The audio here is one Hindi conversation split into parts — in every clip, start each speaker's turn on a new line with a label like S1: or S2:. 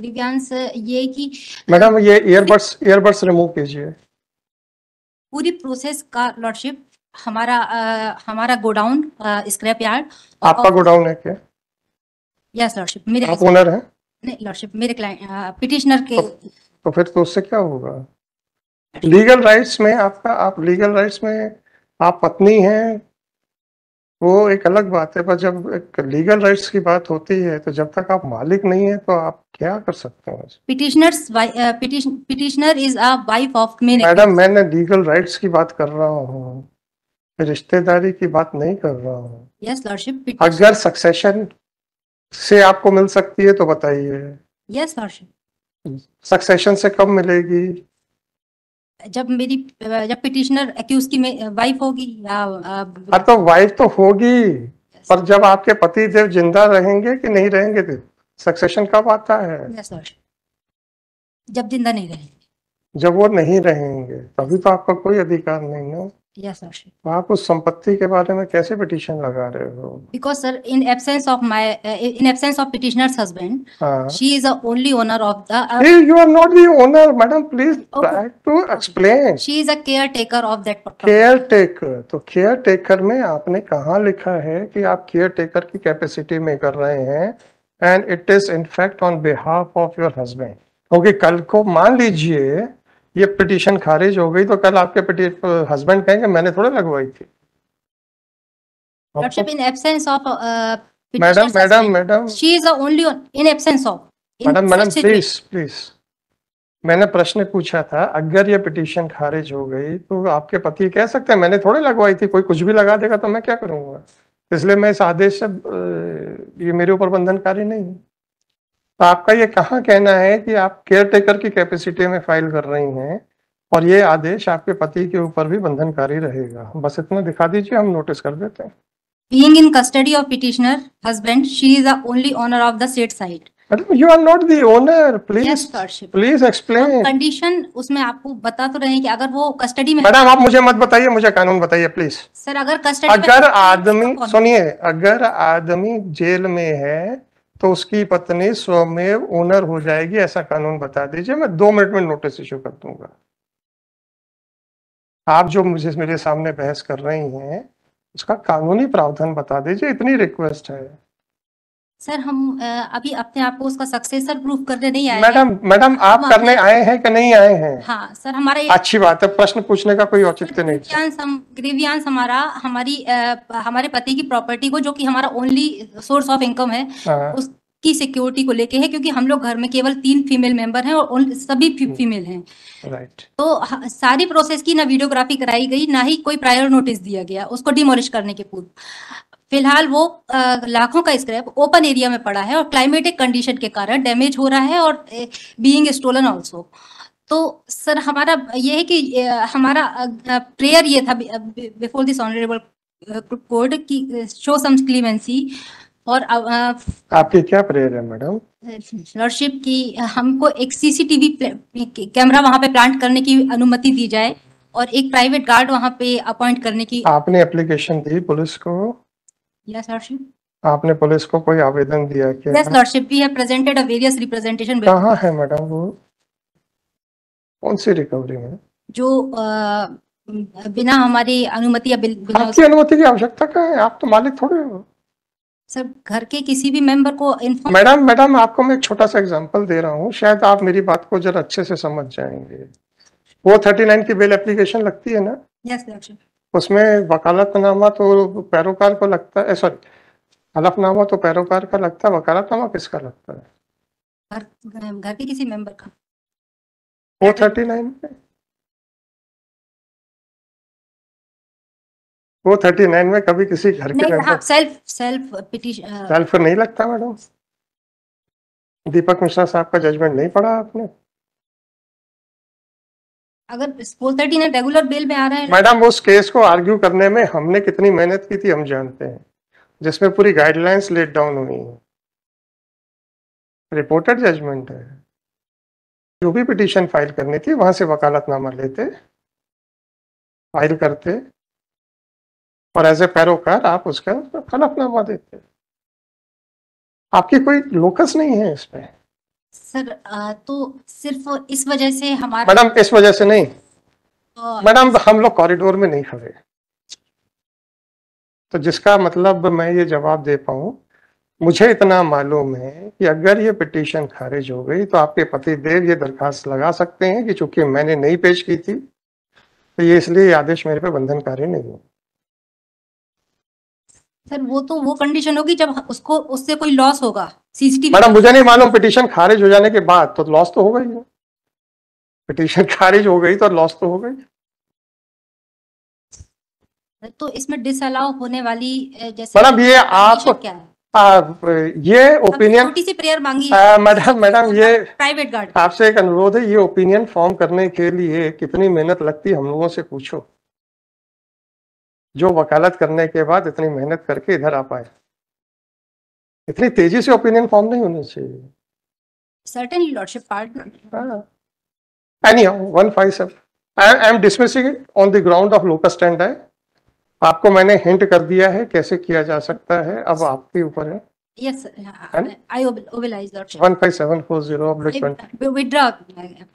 S1: दिव्यांश ये कि
S2: मैडम ये ईयरबड्स ईयरबड्स रिमूव कीजिए
S1: पूरी प्रोसेस का लॉर्डशिप हमारा आ, हमारा गोडाउन स्क्रैप यार्ड
S2: आपका गोडाउन है क्या
S1: यस लॉर्डशिप मेरे आप ओनर हैं नहीं लॉर्डशिप मेरे क्लाइंट पिटिशनर के तो,
S2: तो फिर तो उससे क्या होगा लीगल राइट्स में आपका आप लीगल राइट्स में आप पत्नी हैं वो एक अलग बात है पर जब एक लीगल राइट्स की बात होती है तो जब तक आप मालिक नहीं है तो आप क्या कर सकते हैं
S1: petitioners petitioner is a wife of
S2: madam मैंने लीगल राइट्स की बात कर रहा हूँ रिश्तेदारी की बात नहीं कर रहा हूँ
S1: यस लॉर्डशिप
S2: अगर सक्सेशन से आपको मिल सकती है तो बताइए
S1: यस लॉर्डशिप
S2: सक्सेशन से कब मिलेगी
S1: जब मेरी जब पिटिशनर एक्यूज की वाइफ होगी या हाँ,
S2: तो वाइफ तो होगी पर जब आपके पति देव जिंदा रहेंगे कि नहीं रहेंगे सक्सेशन कब आता है
S1: जब जिंदा नहीं रहेंगे
S2: जब वो नहीं रहेंगे तभी तो आपका कोई अधिकार नहीं है यस आप उस संपत्ति के बारे में कैसे पिटीशन लगा रहे हो
S1: because sir in absence of my in absence of petitioner husband she is only owner of do
S2: are not the owner madam please to explain
S1: she is a caretaker of that
S2: caretaker तो केयर टेकर में आपने कहा लिखा है कि आप केयर टेकर की कैपेसिटी में कर रहे हैं and it is fact on behalf of your husband okay कल को मान लीजिए ये पिटीशन खारिज हो गई तो कल आपके हस्बैंड कहेंगे मैंने थोड़ा लगवाई थी madam madam madam
S1: in absence of
S2: madam madam please please मैंने प्रश्न पूछा था अगर ये पिटीशन खारिज हो गई तो आपके पति कह सकते हैं मैंने थोड़ी लगवाई थी कोई कुछ भी लगा देगा तो मैं क्या करूंगा इसलिए मैं इस आदेश से ये मेरे ऊपर बंधनकारी नहीं है तो आपका ये कहाँ कहना है कि आप केयर टेकर की कैपेसिटी में फाइल कर रही हैं और ये आदेश आपके पति के ऊपर भी बंधनकारी रहेगा बस इतना दिखा दीजिए हम नोटिस कर देते हैं being
S1: in custody of petitioner husband she is the only owner of the said site
S2: मतलब you are not the owner please please explain
S1: condition उसमें आपको बता तो रहे हैं कि अगर वो कस्टडी में मैडम आप मुझे मत
S2: बताइए मुझे कानून बताइए प्लीज
S1: सर अगर कस्टडी अगर आदमी
S2: सुनिए अगर आदमी जेल में है तो उसकी पत्नी स्वमेव ओनर हो जाएगी ऐसा कानून बता दीजिए मैं दो मिनट में नोटिस इशू कर दूंगा आप जो मुझे मेरे सामने बहस कर रही हैं उसका कानूनी प्रावधान बता दीजिए इतनी रिक्वेस्ट है
S1: सर हम अभी अपने आप को उसका सक्सेसर प्रूफ करने नहीं आए मैडम
S2: मैडम आप करने आए हैं कि नहीं आए हैं
S1: हाँ सर हमारे अच्छी
S2: बात है प्रश्न पूछने का कोई औचित्य नहीं
S1: ग्रीवियांस हमारा हमारी हमारे पति की प्रॉपर्टी को जो कि हमारा ओनली सोर्स ऑफ इनकम है हाँ। की सिक्योरिटी को लेके है क्योंकि हम लोग घर में केवल तीन फीमेल मेंबर हैं और सभी फी, फीमेल हम्म। हैं राइट right. तो सारी प्रोसेस की ना वीडियोग्राफी कराई गई ना ही कोई प्रायर नोटिस दिया गया उसको डिमोलिश करने के पूर्व फिलहाल वो लाखों का स्क्रैप ओपन एरिया में पड़ा है और क्लाइमेटिक कंडीशन के कारण डैमेज हो रहा है और बीइंग स्टोलन आल्सो तो सर हमारा ये है कि हमारा प्रेयर ये था बिफोर दिस ऑनरेबल कोर्ट की शो सम क्लीमेंसी और आपकी
S2: क्या प्रेयर है मैडम
S1: लॉर्डशिप की हमको एक सीसीटीवी कैमरा वहाँ पे प्लांट करने की अनुमति दी जाए और एक प्राइवेट गार्ड वहाँ पे अपॉइंट करने की
S2: आपने एप्लीकेशन दी पुलिस को Yes, Lordship. आपने पुलिस को कोई आवेदन दिया क्या Yes, Lordship.
S1: We have presented a various representation. bill. कहाँ
S2: है मैडम वो कौन सी रिकवरी में
S1: जो अ, बिना हमारी अनुमति या बिना आपकी
S2: अनुमति की आवश्यकता क्या है आप तो मालिक थोड़े हो
S1: सर घर के किसी भी मेंबर को इन्फॉर्म मैडम
S2: मैडम आपको मैं एक छोटा सा एग्जांपल दे रहा हूँ शायद आप मेरी बात को जरा अच्छे से समझ जाएंगे वो थर्टी नाइन की बेल एप्लीकेशन लगती है ना यस लॉर्डशिप उसमें वकालतनामा तो पैरोकार को लगता है सॉरी हलफनामा तो पैरोकार का लगता है वकालतनामा किसका लगता है फोर थर्टी नाइन वो थर्टी नाइन में कभी किसी घर के नहीं,
S1: सेल्फ सेल्फ पिटीशन सेल्फ
S2: नहीं लगता मैडम दीपक मिश्रा साहब का जजमेंट नहीं पड़ा आपने
S1: अगर स्पोर्ट थर्टी ने रेगुलर बेल में आ रहा है मैडम उस
S2: केस को आर्ग्यू करने में हमने कितनी मेहनत की थी हम जानते हैं जिसमें पूरी गाइडलाइंस लेट डाउन हुई है रिपोर्टेड जजमेंट है जो भी पिटीशन फाइल करनी थी वहां से वकालतनामा लेते फाइल करते और एज ए पैरोकार आप उसका हलफनामा देते आपकी कोई लोकस नहीं है इसमें सर
S1: तो सिर्फ इस वजह से हमारा मैडम इस वजह से नहीं तो मैडम
S2: हम लोग कॉरिडोर में नहीं खड़े तो जिसका मतलब मैं ये जवाब दे पाऊं मुझे इतना मालूम है कि अगर ये पिटीशन खारिज हो गई तो आपके पति देव ये दरखास्त लगा सकते हैं कि चूंकि मैंने नहीं पेश की थी तो ये इसलिए आदेश मेरे पे बंधनकारी नहीं है
S1: सर वो तो वो कंडीशन होगी जब उसको उससे कोई लॉस होगा सीसीटीवी मैडम मुझे नहीं मालूम
S2: पिटीशन खारिज हो जाने के बाद तो लॉस तो होगा ही पिटीशन खारिज हो गई तो लॉस तो हो गई
S1: तो इसमें डिसअलाउ होने वाली जैसे मैडम ये
S2: आप क्या है ये ओपिनियन छोटी सी प्रेयर मांगी मैडम मैडम ये प्राइवेट गार्ड आपसे एक अनुरोध है ये ओपिनियन फॉर्म करने के लिए कितनी मेहनत लगती हम लोगों से पूछो जो वकालत करने के बाद इतनी मेहनत करके इधर आ पाए इतनी तेजी से ओपिनियन फॉर्म नहीं होना चाहिए
S1: certainly lordship pardon ah.
S2: anyhow 157 i am dismissing it on the ground of locus standi आपको मैंने हिंट कर दिया है कैसे किया जा सकता है अब आपके ऊपर है
S1: yes I oblige lordship
S2: 15740 20 withdraw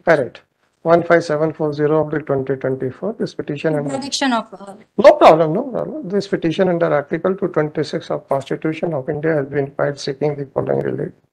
S2: correct 15740 the 2024 this petition and rejection of uh, no problem no problem this petition under article 226 of constitution of india has been filed seeking the following relief